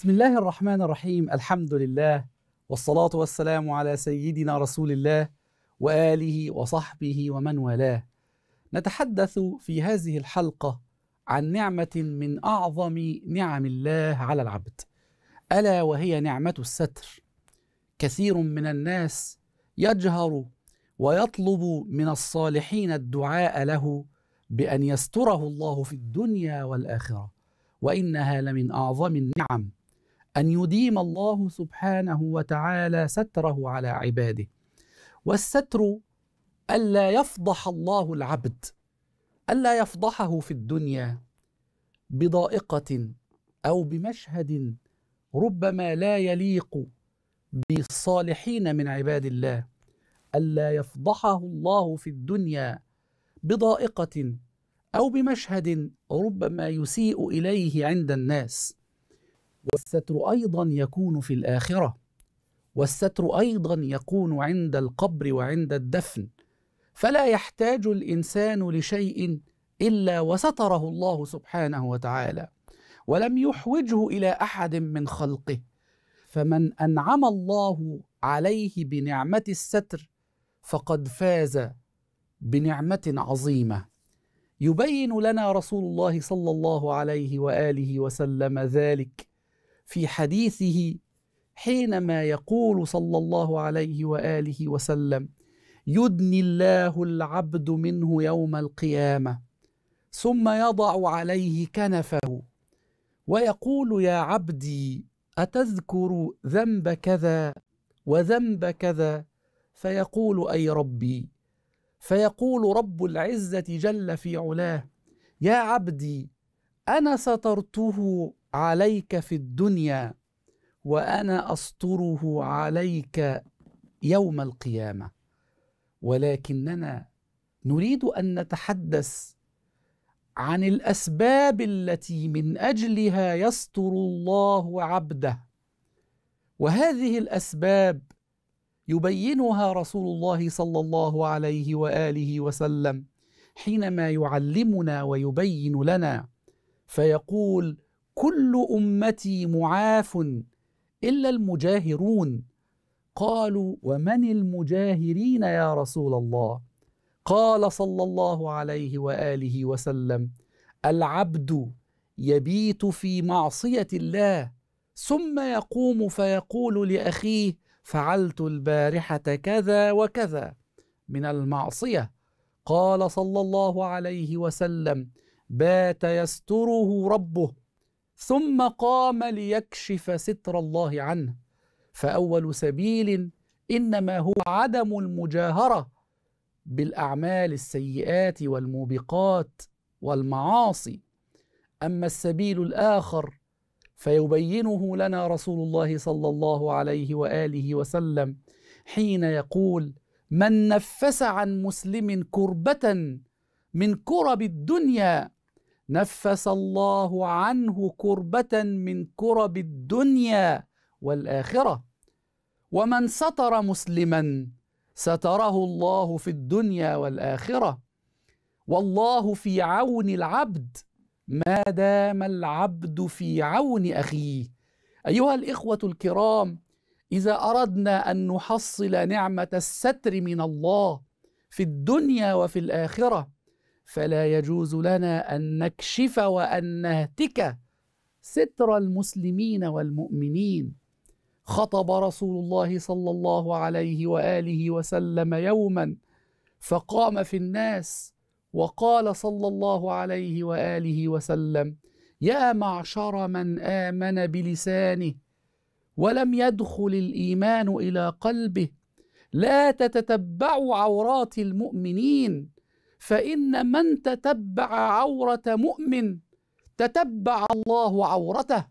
بسم الله الرحمن الرحيم الحمد لله والصلاة والسلام على سيدنا رسول الله وآله وصحبه ومن والاه نتحدث في هذه الحلقة عن نعمة من أعظم نعم الله على العبد ألا وهي نعمة الستر كثير من الناس يجهر ويطلب من الصالحين الدعاء له بأن يستره الله في الدنيا والآخرة وإنها لمن أعظم النعم ان يديم الله سبحانه وتعالى ستره على عباده والستر الا يفضح الله العبد الا يفضحه في الدنيا بضائقه او بمشهد ربما لا يليق بالصالحين من عباد الله الا يفضحه الله في الدنيا بضائقه او بمشهد ربما يسيء اليه عند الناس والستر أيضا يكون في الآخرة والستر أيضا يكون عند القبر وعند الدفن فلا يحتاج الإنسان لشيء إلا وستره الله سبحانه وتعالى ولم يحوجه إلى أحد من خلقه فمن أنعم الله عليه بنعمة الستر فقد فاز بنعمة عظيمة يبين لنا رسول الله صلى الله عليه وآله وسلم ذلك في حديثه حينما يقول صلى الله عليه واله وسلم يدني الله العبد منه يوم القيامه ثم يضع عليه كنفه ويقول يا عبدي اتذكر ذنب كذا وذنب كذا فيقول اي ربي فيقول رب العزه جل في علاه يا عبدي انا سترته عليك في الدنيا وانا اسطره عليك يوم القيامه ولكننا نريد ان نتحدث عن الاسباب التي من اجلها يستر الله عبده وهذه الاسباب يبينها رسول الله صلى الله عليه واله وسلم حينما يعلمنا ويبين لنا فيقول كل امتي معاف الا المجاهرون قالوا ومن المجاهرين يا رسول الله قال صلى الله عليه واله وسلم العبد يبيت في معصيه الله ثم يقوم فيقول لاخيه فعلت البارحه كذا وكذا من المعصيه قال صلى الله عليه وسلم بات يستره ربه ثم قام ليكشف ستر الله عنه فاول سبيل انما هو عدم المجاهره بالاعمال السيئات والموبقات والمعاصي اما السبيل الاخر فيبينه لنا رسول الله صلى الله عليه واله وسلم حين يقول من نفس عن مسلم كربه من كرب الدنيا نفس الله عنه كربة من كرب الدنيا والآخرة ومن ستر مسلما ستره الله في الدنيا والآخرة والله في عون العبد ما دام العبد في عون أخيه أيها الإخوة الكرام إذا أردنا أن نحصل نعمة الستر من الله في الدنيا وفي الآخرة فلا يجوز لنا أن نكشف وأن نهتك ستر المسلمين والمؤمنين خطب رسول الله صلى الله عليه وآله وسلم يوما فقام في الناس وقال صلى الله عليه وآله وسلم يا معشر من آمن بلسانه ولم يدخل الإيمان إلى قلبه لا تتتبعوا عورات المؤمنين فإن من تتبع عورة مؤمن تتبع الله عورته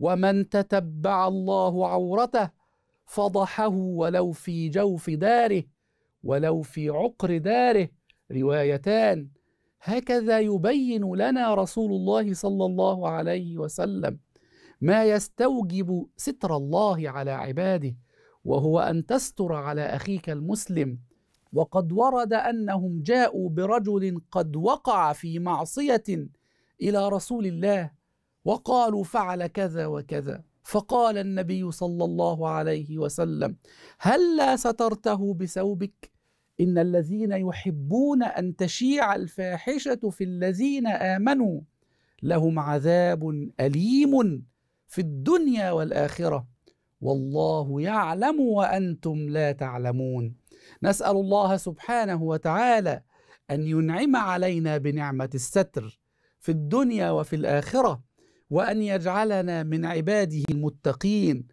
ومن تتبع الله عورته فضحه ولو في جوف داره ولو في عقر داره روايتان هكذا يبين لنا رسول الله صلى الله عليه وسلم ما يستوجب ستر الله على عباده وهو ان تستر على اخيك المسلم وقد ورد انهم جاءوا برجل قد وقع في معصيه الى رسول الله وقالوا فعل كذا وكذا فقال النبي صلى الله عليه وسلم هلا لا سترته بثوبك ان الذين يحبون ان تشيع الفاحشه في الذين امنوا لهم عذاب اليم في الدنيا والاخره والله يعلم وانتم لا تعلمون نسال الله سبحانه وتعالى ان ينعم علينا بنعمه الستر في الدنيا وفي الاخره وان يجعلنا من عباده المتقين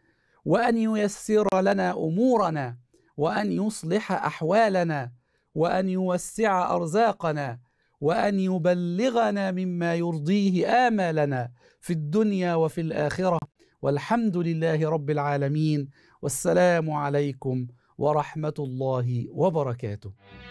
وان ييسر لنا امورنا وان يصلح احوالنا وان يوسع ارزاقنا وان يبلغنا مما يرضيه امالنا في الدنيا وفي الاخره والحمد لله رب العالمين والسلام عليكم ورحمه الله وبركاته